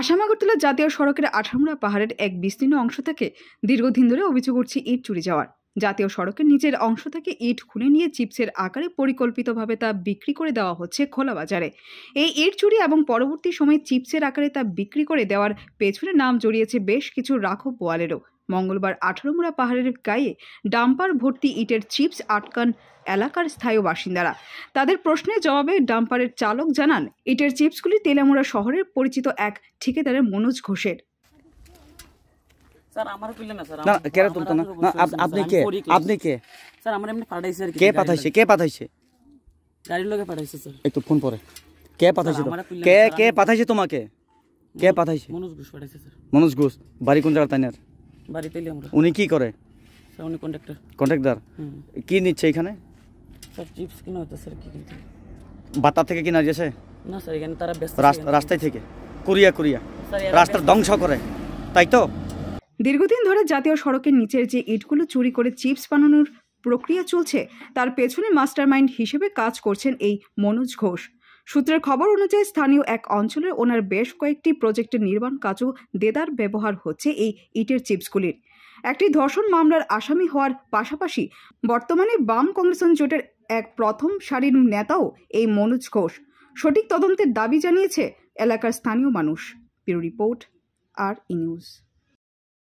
আসাম আগরতলা জাতীয় সড়কের আঠামরা পাহাড়ের এক বিস্তীর্ণ অংশ থেকে দীর্ঘদিন ধরে অভিযোগ উঠছে ইট চুরি যাওয়ার জাতীয় সড়কের নিচের অংশ থেকে ইট খুলে নিয়ে চিপসের আকারে পরিকল্পিতভাবে তা বিক্রি করে দেওয়া হচ্ছে খোলা বাজারে এই ইট চুরি এবং পরবর্তী সময়ে চিপসের আকারে তা বিক্রি করে দেওয়ার পেছনে নাম জড়িয়েছে বেশ কিছু রাখো বোয়ালেরও মঙ্গলবার আঠারোমুড়া পাহাড়ের গায়ে ডাম্পার ভর্তি ইটের চিপস আটকান এলাকার স্থায়ী বাসিন্দারা তাদের প্রশ্নের জবাবে ডাম্পারের চালক জানান ইটের চিপসগুলি তেলামুড়া শহরের পরিচিত এক ঠিকাদারের মনোজ ঘোষের আপনি কে আপনি কে স্যার আমার এমনি কে পাঠাইছে কে পাঠাইছে গাড়ির লোকে পাঠাইছে স্যার ফোন কে পাঠাইছে কে কে পাঠাইছে তোমাকে কে পাঠাইছে মনোজ ঘোষ বাড়ি কোন জায়গা উনি কি করে কি নিচ্ছে এখানে স্যার চিপস থেকে কিনা যাচ্ছে না রাস্তায় থেকে কুরিয়া কুরিয়া রাস্তার ধ্বংস করে তাই তো দীর্ঘদিন ধরে জাতীয় সড়কের নিচের যে ইটগুলো চুরি করে চিপস বানানোর প্রক্রিয়া চলছে তার পেছনে মাস্টারমাইন্ড হিসেবে কাজ করছেন এই মনোজ ঘোষ সূত্রের খবর অনুযায়ী স্থানীয় এক অঞ্চলে ওনার বেশ কয়েকটি প্রজেক্টের নির্মাণ কাজও দেদার ব্যবহার হচ্ছে এই ইটের চিপসগুলির একটি ধর্ষণ মামলার আসামি হওয়ার পাশাপাশি বর্তমানে বাম কংগ্রেস জোটের এক প্রথম সারির নেতাও এই মনোজ ঘোষ সঠিক তদন্তের দাবি জানিয়েছে এলাকার স্থানীয় মানুষ রিপোর্ট আর ই নিউজ